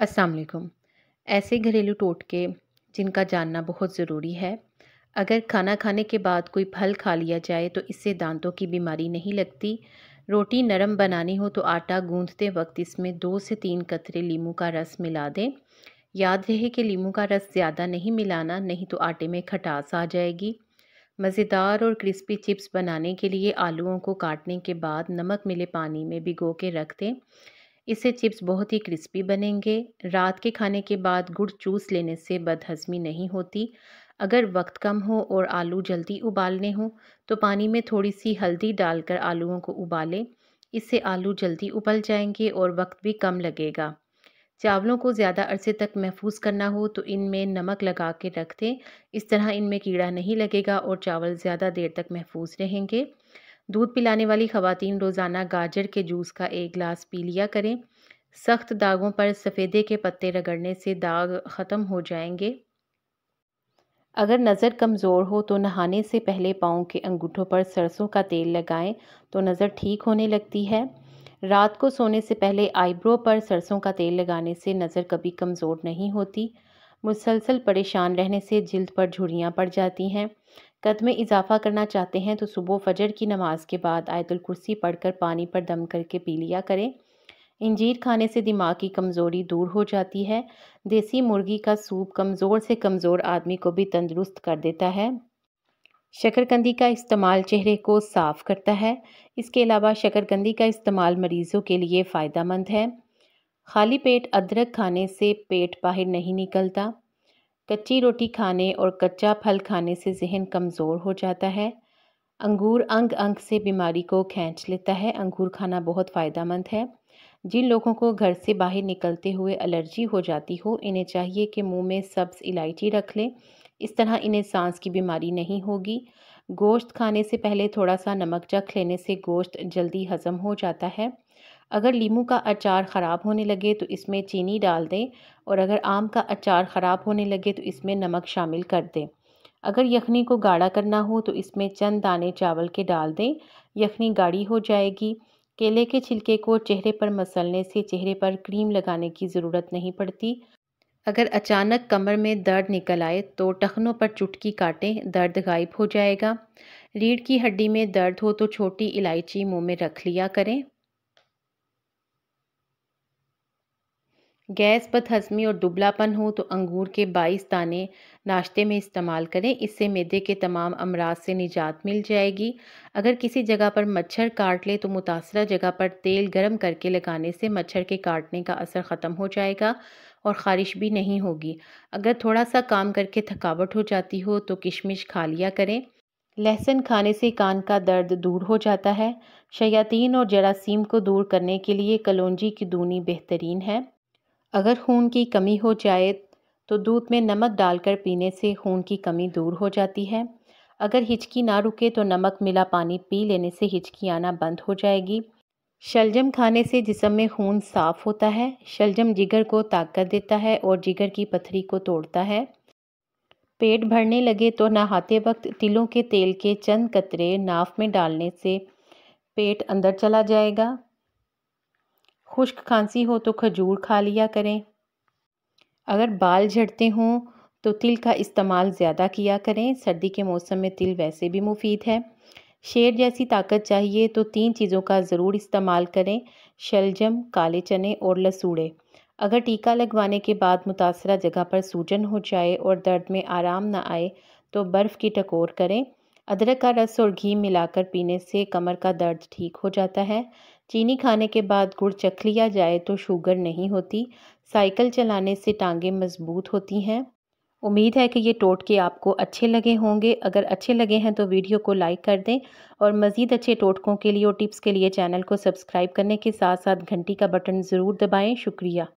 असलकुम ऐसे घरेलू टोटके जिनका जानना बहुत ज़रूरी है अगर खाना खाने के बाद कोई फल खा लिया जाए तो इससे दांतों की बीमारी नहीं लगती रोटी नरम बनानी हो तो आटा गूंथते वक्त इसमें दो से तीन कतरे लीमू का रस मिला दें याद रहे कि लीमू का रस ज़्यादा नहीं मिलाना नहीं तो आटे में खटास आ जाएगी मज़ेदार और क्रिस्पी चिप्स बनाने के लिए आलूओं को काटने के बाद नमक मिले पानी में भिगो के रख दें इससे चिप्स बहुत ही क्रिस्पी बनेंगे रात के खाने के बाद गुड़ चूस लेने से बदहजमी नहीं होती अगर वक्त कम हो और आलू जल्दी उबालने हों तो पानी में थोड़ी सी हल्दी डालकर आलूओं को उबालें इससे आलू जल्दी उबल जाएंगे और वक्त भी कम लगेगा चावलों को ज़्यादा अरसे तक महफूज करना हो तो इनमें नमक लगा के रख दें इस तरह इनमें कीड़ा नहीं लगेगा और चावल ज़्यादा देर तक महफूज रहेंगे दूध पिलाने वाली खवतिन रोज़ाना गाजर के जूस का एक गिलास पी लिया करें सख्त दागों पर सफ़ेदे के पत्ते रगड़ने से दाग ख़त्म हो जाएंगे अगर नज़र कमज़ोर हो तो नहाने से पहले पाँव के अंगूठों पर सरसों का तेल लगाएं तो नज़र ठीक होने लगती है रात को सोने से पहले आईब्रो पर सरसों का तेल लगाने से नज़र कभी कमज़ोर नहीं होती मुसलसल परेशान रहने से जिल्द पर झुड़ियाँ पड़ जाती हैं कद में इजाफा करना चाहते हैं तो सुबह फजर की नमाज के बाद आयतुल कुर्सी पढ़कर पानी पर दम करके पी लिया करें इंजीर खाने से दिमाग की कमज़ोरी दूर हो जाती है देसी मुर्गी का सूप कमज़ोर से कमज़ोर आदमी को भी तंदुरुस्त कर देता है शकरकंदी का इस्तेमाल चेहरे को साफ़ करता है इसके अलावा शकरकंदी का इस्तेमाल मरीज़ों के लिए फ़ायदा मंद है खाली पेट अदरक खाने से पेट बाहर नहीं निकलता कच्ची रोटी खाने और कच्चा फल खाने से जहन कमज़ोर हो जाता है अंगूर अंग अंग से बीमारी को खींच लेता है अंगूर खाना बहुत फ़ायदा मंद है जिन लोगों को घर से बाहर निकलते हुए एलर्जी हो जाती हो इन्हें चाहिए कि मुंह में सब्ज़ इलायची रख लें इस तरह इन्हें सांस की बीमारी नहीं होगी गोश्त खाने से पहले थोड़ा सा नमक चख लेने से गोश्त जल्दी हज़म हो जाता है अगर लीमू का अचार ख़राब होने लगे तो इसमें चीनी डाल दें और अगर आम का अचार ख़राब होने लगे तो इसमें नमक शामिल कर दें अगर यखनी को गाढ़ा करना हो तो इसमें चंद दाने चावल के डाल दें यखनी गाढ़ी हो जाएगी केले के छिलके को चेहरे पर मसलने से चेहरे पर क्रीम लगाने की ज़रूरत नहीं पड़ती अगर अचानक कमर में दर्द निकल आए तो टखनों पर चुटकी काटें दर्द गायब हो जाएगा रीढ़ की हड्डी में दर्द हो तो छोटी इलायची मुंह में रख लिया करें गैस बदहजमी और दुबलापन हो तो अंगूर के 22 दाने नाश्ते में इस्तेमाल करें इससे मैदे के तमाम अमराज से निजात मिल जाएगी अगर किसी जगह पर मच्छर काट ले तो मुतासर जगह पर तेल गर्म करके लगाने से मच्छर के काटने का असर ख़त्म हो जाएगा और ख़ारिश भी नहीं होगी अगर थोड़ा सा काम करके थकावट हो जाती हो तो किशमिश खा लिया करें लहसुन खाने से कान का दर्द दूर हो जाता है शयातीन और जरासीम को दूर करने के लिए कलौजी की दूनी बेहतरीन है अगर खून की कमी हो जाए तो दूध में नमक डालकर पीने से खून की कमी दूर हो जाती है अगर हिचकी ना रुके तो नमक मिला पानी पी लेने से हिचकी आना बंद हो जाएगी शलजम खाने से जिसम में खून साफ होता है शलजम जिगर को ताकत देता है और जिगर की पथरी को तोड़ता है पेट भरने लगे तो नहाते वक्त तिलों के तेल के चंद कतरे नाफ में डालने से पेट अंदर चला जाएगा खुश्क खांसी हो तो खजूर खा लिया करें अगर बाल झड़ते हों तो तिल का इस्तेमाल ज़्यादा किया करें सर्दी के मौसम में तिल वैसे भी मुफीद है शेर जैसी ताकत चाहिए तो तीन चीज़ों का ज़रूर इस्तेमाल करें शलजम काले चने और लसूड़े अगर टीका लगवाने के बाद मुतासर जगह पर सूजन हो जाए और दर्द में आराम न आए तो बर्फ़ की टकोर करें अदरक का रस और घी मिलाकर पीने से कमर का दर्द ठीक हो जाता है चीनी खाने के बाद गुड़ चख लिया जाए तो शुगर नहीं होती साइकिल चलाने से टांगें मजबूत होती हैं उम्मीद है कि ये टोटके आपको अच्छे लगे होंगे अगर अच्छे लगे हैं तो वीडियो को लाइक कर दें और मज़ीद अच्छे टोटकों के लिए और टिप्स के लिए चैनल को सब्सक्राइब करने के साथ साथ घंटी का बटन ज़रूर दबाएँ शुक्रिया